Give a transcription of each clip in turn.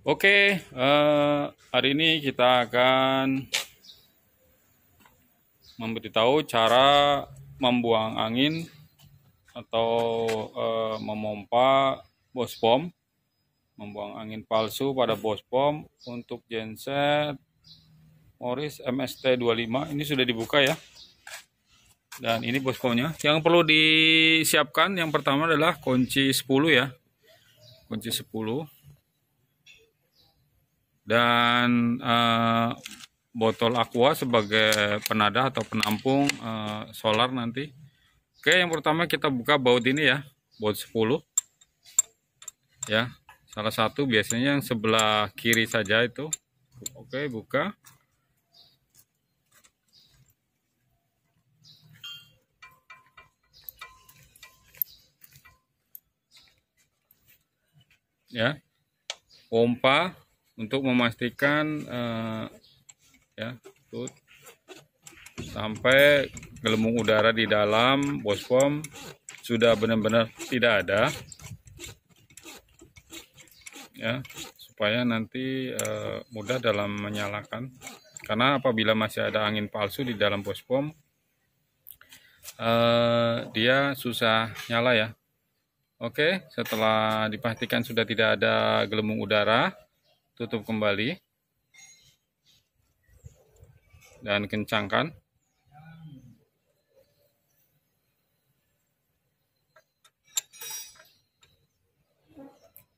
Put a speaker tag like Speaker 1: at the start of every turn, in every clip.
Speaker 1: Oke, uh, hari ini kita akan memberitahu cara membuang angin atau uh, memompa pom, membuang angin palsu pada bos pom untuk genset Morris MST25. Ini sudah dibuka ya. Dan ini bos pomnya. Yang perlu disiapkan yang pertama adalah kunci 10 ya. Kunci 10 dan uh, botol aqua sebagai penadah atau penampung uh, solar nanti oke yang pertama kita buka baut ini ya baut 10 ya salah satu biasanya yang sebelah kiri saja itu oke buka ya pompa untuk memastikan uh, ya tut, sampai gelembung udara di dalam bos pom sudah benar-benar tidak ada ya supaya nanti uh, mudah dalam menyalakan karena apabila masih ada angin palsu di dalam pom uh, dia susah nyala ya Oke, setelah dipastikan sudah tidak ada gelembung udara, tutup kembali dan kencangkan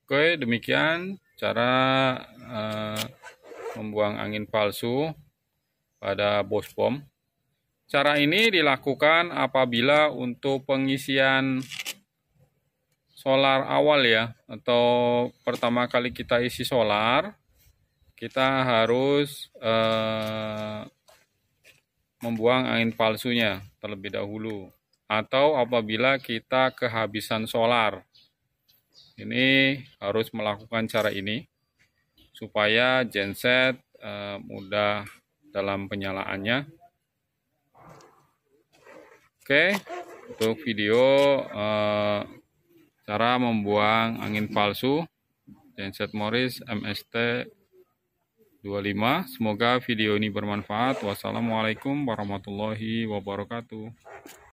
Speaker 1: Oke demikian cara uh, membuang angin palsu pada bos pom. cara ini dilakukan apabila untuk pengisian solar awal ya atau pertama kali kita isi solar kita harus eh, membuang angin palsunya terlebih dahulu atau apabila kita kehabisan solar ini harus melakukan cara ini supaya genset eh, mudah dalam penyalaannya oke untuk video eh, Cara membuang angin palsu Genset Morris MST 25. Semoga video ini bermanfaat. Wassalamualaikum warahmatullahi wabarakatuh.